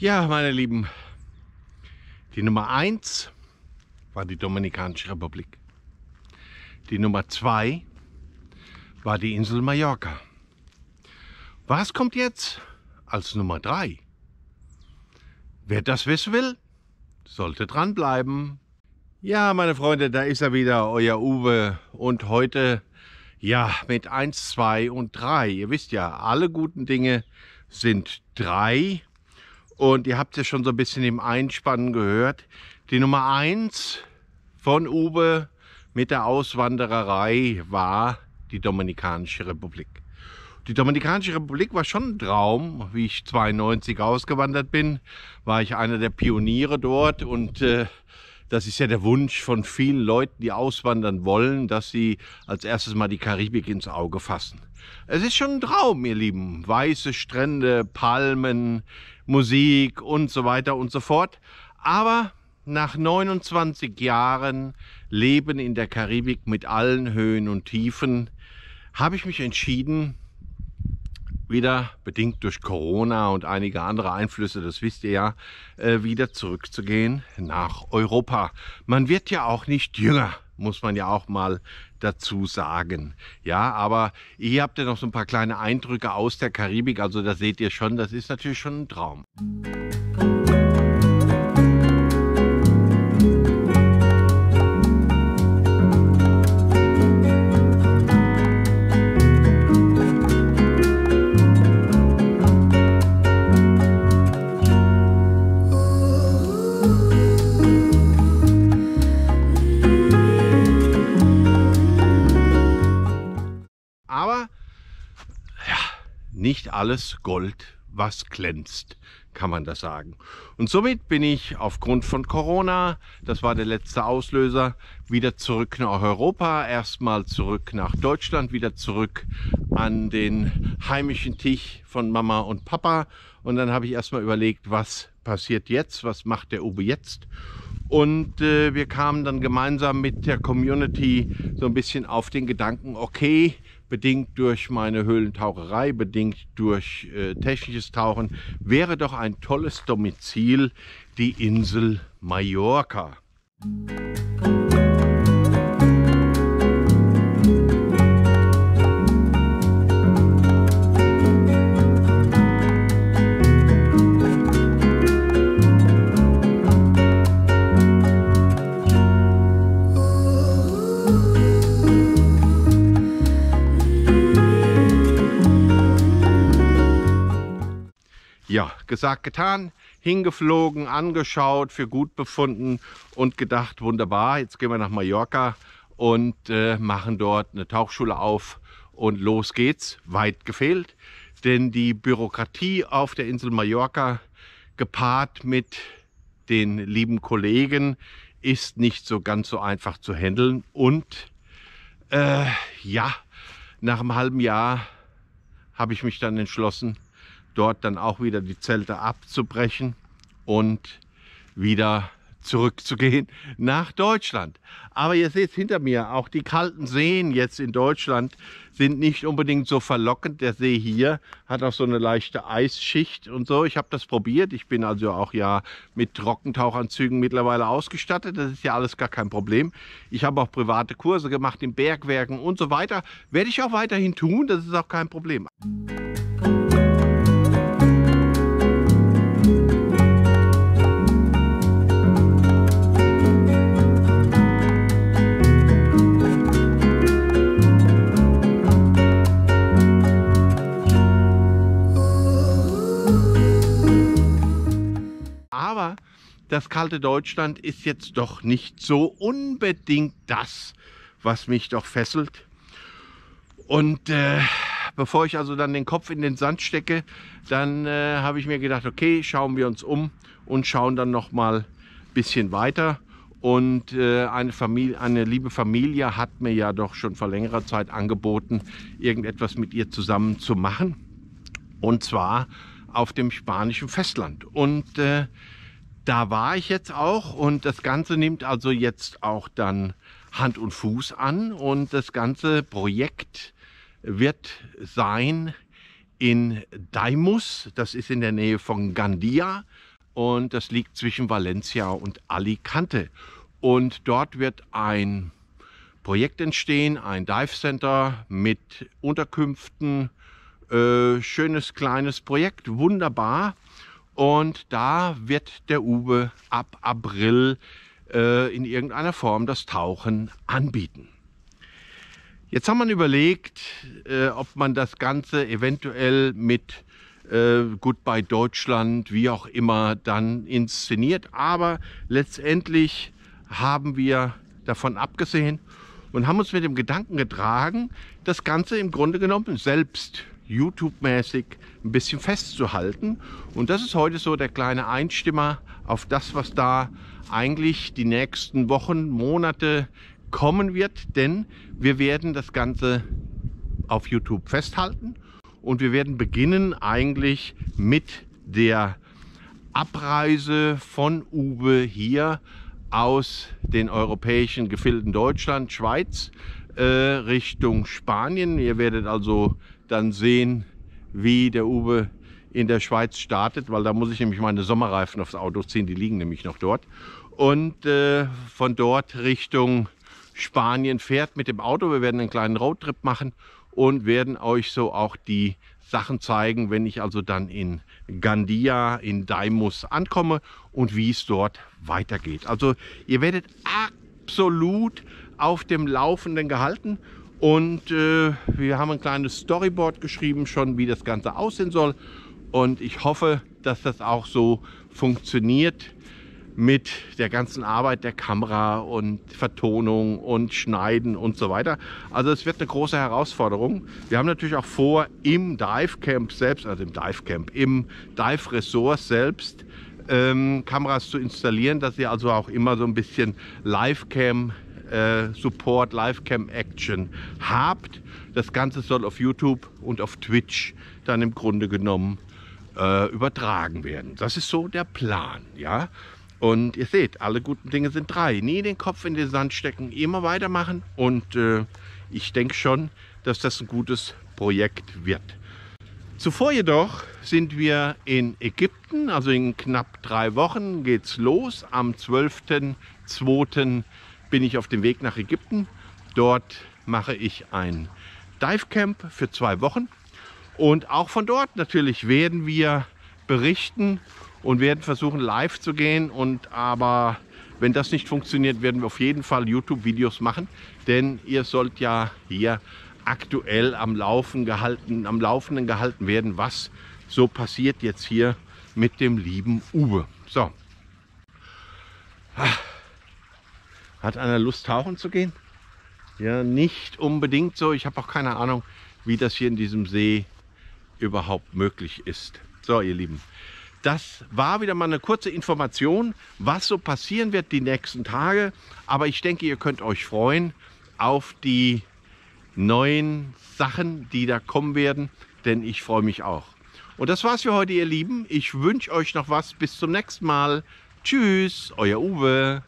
Ja, meine Lieben, die Nummer 1 war die Dominikanische Republik. Die Nummer 2 war die Insel Mallorca. Was kommt jetzt als Nummer 3? Wer das wissen will, sollte dranbleiben. Ja, meine Freunde, da ist er wieder, euer Uwe. Und heute, ja, mit 1, 2 und 3. Ihr wisst ja, alle guten Dinge sind 3 und ihr habt es schon so ein bisschen im Einspannen gehört. Die Nummer 1 von Uwe mit der Auswandererei war die Dominikanische Republik. Die Dominikanische Republik war schon ein Traum. Wie ich 92 ausgewandert bin, war ich einer der Pioniere dort und äh, das ist ja der Wunsch von vielen Leuten, die auswandern wollen, dass sie als erstes mal die Karibik ins Auge fassen. Es ist schon ein Traum, ihr Lieben. Weiße Strände, Palmen, Musik und so weiter und so fort. Aber nach 29 Jahren Leben in der Karibik mit allen Höhen und Tiefen habe ich mich entschieden, wieder bedingt durch Corona und einige andere Einflüsse, das wisst ihr ja, äh, wieder zurückzugehen nach Europa. Man wird ja auch nicht jünger, muss man ja auch mal dazu sagen. Ja, aber hier habt ihr noch so ein paar kleine Eindrücke aus der Karibik, also da seht ihr schon, das ist natürlich schon ein Traum. Musik nicht alles Gold, was glänzt, kann man das sagen. Und somit bin ich aufgrund von Corona, das war der letzte Auslöser, wieder zurück nach Europa, erstmal zurück nach Deutschland, wieder zurück an den heimischen Tisch von Mama und Papa. Und dann habe ich erstmal überlegt, was passiert jetzt, was macht der Uwe jetzt? Und äh, wir kamen dann gemeinsam mit der Community so ein bisschen auf den Gedanken, okay, bedingt durch meine Höhlentaucherei, bedingt durch äh, technisches Tauchen, wäre doch ein tolles Domizil die Insel Mallorca. Musik ja, gesagt, getan, hingeflogen, angeschaut, für gut befunden und gedacht, wunderbar, jetzt gehen wir nach Mallorca und äh, machen dort eine Tauchschule auf und los geht's, weit gefehlt. Denn die Bürokratie auf der Insel Mallorca gepaart mit den lieben Kollegen ist nicht so ganz so einfach zu handeln. Und äh, ja, nach einem halben Jahr habe ich mich dann entschlossen, dort dann auch wieder die Zelte abzubrechen und wieder zurückzugehen nach Deutschland. Aber ihr seht hinter mir, auch die kalten Seen jetzt in Deutschland sind nicht unbedingt so verlockend. Der See hier hat auch so eine leichte Eisschicht und so. Ich habe das probiert. Ich bin also auch ja mit Trockentauchanzügen mittlerweile ausgestattet. Das ist ja alles gar kein Problem. Ich habe auch private Kurse gemacht in Bergwerken und so weiter. Werde ich auch weiterhin tun. Das ist auch kein Problem. Musik das kalte Deutschland ist jetzt doch nicht so unbedingt das, was mich doch fesselt. Und äh, bevor ich also dann den Kopf in den Sand stecke, dann äh, habe ich mir gedacht, okay, schauen wir uns um und schauen dann noch mal ein bisschen weiter. Und äh, eine, Familie, eine liebe Familie hat mir ja doch schon vor längerer Zeit angeboten, irgendetwas mit ihr zusammen zu machen. Und zwar auf dem spanischen Festland. Und äh, da war ich jetzt auch und das Ganze nimmt also jetzt auch dann Hand und Fuß an und das ganze Projekt wird sein in Daimus, das ist in der Nähe von Gandia und das liegt zwischen Valencia und Alicante. Und dort wird ein Projekt entstehen, ein Dive Center mit Unterkünften, äh, schönes kleines Projekt, wunderbar. Und da wird der Uwe ab April äh, in irgendeiner Form das Tauchen anbieten. Jetzt haben wir überlegt, äh, ob man das Ganze eventuell mit äh, Goodbye Deutschland, wie auch immer, dann inszeniert. Aber letztendlich haben wir davon abgesehen und haben uns mit dem Gedanken getragen, das Ganze im Grunde genommen selbst YouTube-mäßig ein bisschen festzuhalten. Und das ist heute so der kleine Einstimmer auf das, was da eigentlich die nächsten Wochen, Monate kommen wird. Denn wir werden das Ganze auf YouTube festhalten und wir werden beginnen eigentlich mit der Abreise von Uwe hier aus den europäischen Gefilden Deutschland, Schweiz äh, Richtung Spanien. Ihr werdet also dann sehen, wie der Uwe in der Schweiz startet, weil da muss ich nämlich meine Sommerreifen aufs Auto ziehen, die liegen nämlich noch dort. Und äh, von dort Richtung Spanien fährt mit dem Auto. Wir werden einen kleinen Roadtrip machen und werden euch so auch die Sachen zeigen, wenn ich also dann in Gandia, in Daimus ankomme und wie es dort weitergeht. Also ihr werdet absolut auf dem Laufenden gehalten und äh, wir haben ein kleines Storyboard geschrieben, schon wie das Ganze aussehen soll. Und ich hoffe, dass das auch so funktioniert mit der ganzen Arbeit der Kamera und Vertonung und Schneiden und so weiter. Also es wird eine große Herausforderung. Wir haben natürlich auch vor, im Dive Camp selbst, also im Dive Camp, im Dive Resort selbst, ähm, Kameras zu installieren, dass ihr also auch immer so ein bisschen Live Cam äh, Support, Livecam Action habt. Das Ganze soll auf YouTube und auf Twitch dann im Grunde genommen äh, übertragen werden. Das ist so der Plan, ja. Und ihr seht, alle guten Dinge sind drei. Nie den Kopf in den Sand stecken, immer weitermachen. Und äh, ich denke schon, dass das ein gutes Projekt wird. Zuvor jedoch sind wir in Ägypten, also in knapp drei Wochen geht es los. Am 12.02 bin ich auf dem Weg nach Ägypten. Dort mache ich ein Dive Camp für zwei Wochen. Und auch von dort natürlich werden wir berichten und werden versuchen live zu gehen. Und aber wenn das nicht funktioniert, werden wir auf jeden Fall YouTube-Videos machen. Denn ihr sollt ja hier aktuell am, Laufen gehalten, am Laufenden gehalten werden, was so passiert jetzt hier mit dem lieben Uwe. So. Ah. Hat einer Lust tauchen zu gehen? Ja, nicht unbedingt so. Ich habe auch keine Ahnung, wie das hier in diesem See überhaupt möglich ist. So, ihr Lieben, das war wieder mal eine kurze Information, was so passieren wird die nächsten Tage. Aber ich denke, ihr könnt euch freuen auf die neuen Sachen, die da kommen werden, denn ich freue mich auch. Und das war's für heute, ihr Lieben. Ich wünsche euch noch was. Bis zum nächsten Mal. Tschüss, euer Uwe.